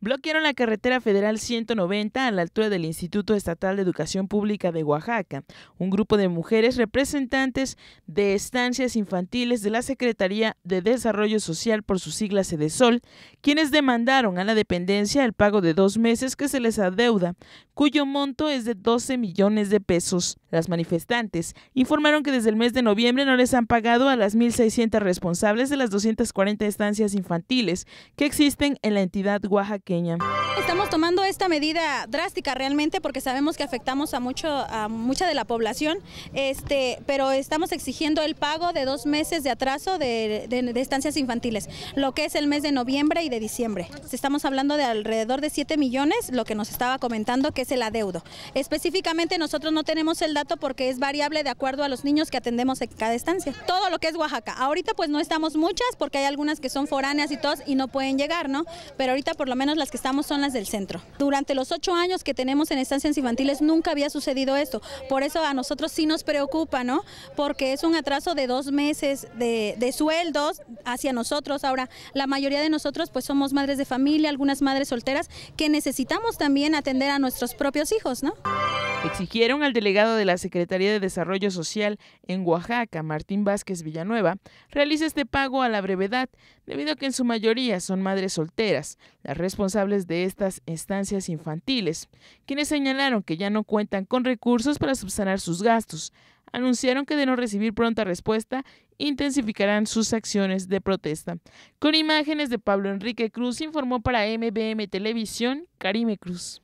bloquearon la carretera federal 190 a la altura del Instituto Estatal de Educación Pública de Oaxaca. Un grupo de mujeres representantes de estancias infantiles de la Secretaría de Desarrollo Social por sus siglas Sol, quienes demandaron a la dependencia el pago de dos meses que se les adeuda, cuyo monto es de 12 millones de pesos. Las manifestantes informaron que desde el mes de noviembre no les han pagado a las 1.600 responsables de las 240 estancias infantiles que existen en la entidad Oaxaca Лукине. Estamos tomando esta medida drástica realmente porque sabemos que afectamos a mucho a mucha de la población, este, pero estamos exigiendo el pago de dos meses de atraso de, estancias infantiles, lo que es el mes de noviembre y de diciembre. Estamos hablando de alrededor de 7 millones, lo que nos estaba comentando que es el adeudo. Específicamente nosotros no tenemos el dato porque es variable de acuerdo a los niños que atendemos en cada estancia. Todo lo que es Oaxaca. Ahorita pues no estamos muchas porque hay algunas que son foráneas y todas y no pueden llegar, ¿no? Pero ahorita por lo menos las que estamos son las centro. Durante los ocho años que tenemos en estancias infantiles nunca había sucedido esto, por eso a nosotros sí nos preocupa, ¿no? Porque es un atraso de dos meses de, de sueldos hacia nosotros. Ahora, la mayoría de nosotros pues somos madres de familia, algunas madres solteras que necesitamos también atender a nuestros propios hijos, ¿no? Exigieron al delegado de la Secretaría de Desarrollo Social en Oaxaca, Martín Vázquez Villanueva, realice este pago a la brevedad, debido a que en su mayoría son madres solteras, las responsables de estas estancias infantiles, quienes señalaron que ya no cuentan con recursos para subsanar sus gastos. Anunciaron que de no recibir pronta respuesta, intensificarán sus acciones de protesta. Con imágenes de Pablo Enrique Cruz, informó para MBM Televisión Karime Cruz.